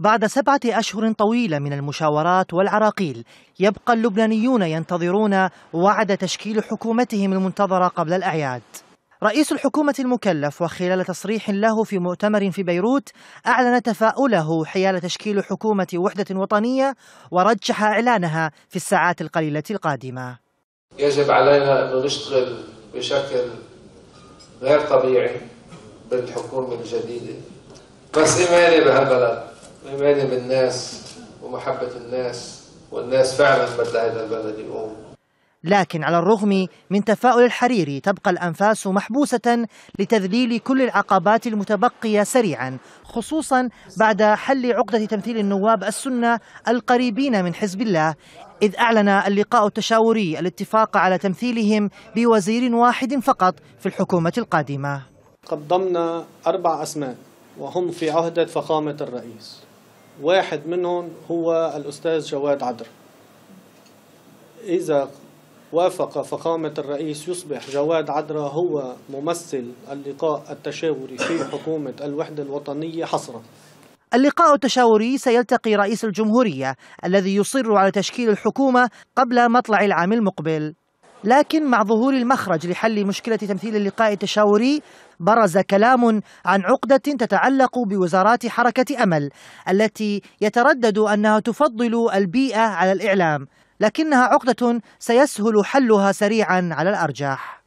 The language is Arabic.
بعد سبعة أشهر طويلة من المشاورات والعراقيل يبقى اللبنانيون ينتظرون وعد تشكيل حكومتهم المنتظرة قبل الأعياد رئيس الحكومة المكلف وخلال تصريح له في مؤتمر في بيروت أعلن تفاؤله حيال تشكيل حكومة وحدة وطنية ورجح إعلانها في الساعات القليلة القادمة يجب علينا أن نشتغل بشكل غير طبيعي بالحكومة الجديدة بس إيماني بهالبلد وإيماني بالناس ومحبة الناس والناس فعلا هذا البلد يقوم لكن على الرغم من تفاؤل الحريري تبقى الأنفاس محبوسة لتذليل كل العقبات المتبقية سريعا خصوصا بعد حل عقدة تمثيل النواب السنة القريبين من حزب الله إذ أعلن اللقاء التشاوري الاتفاق على تمثيلهم بوزير واحد فقط في الحكومة القادمة قدمنا أربع أسماء وهم في عهدة فخامة الرئيس واحد منهم هو الأستاذ جواد عدر إذا وافق فخامة الرئيس يصبح جواد عدرا هو ممثل اللقاء التشاوري في حكومة الوحدة الوطنية حصرا اللقاء التشاوري سيلتقي رئيس الجمهورية الذي يصر على تشكيل الحكومة قبل مطلع العام المقبل لكن مع ظهور المخرج لحل مشكلة تمثيل اللقاء التشاوري برز كلام عن عقدة تتعلق بوزارات حركة أمل التي يتردد أنها تفضل البيئة على الإعلام لكنها عقدة سيسهل حلها سريعا على الأرجح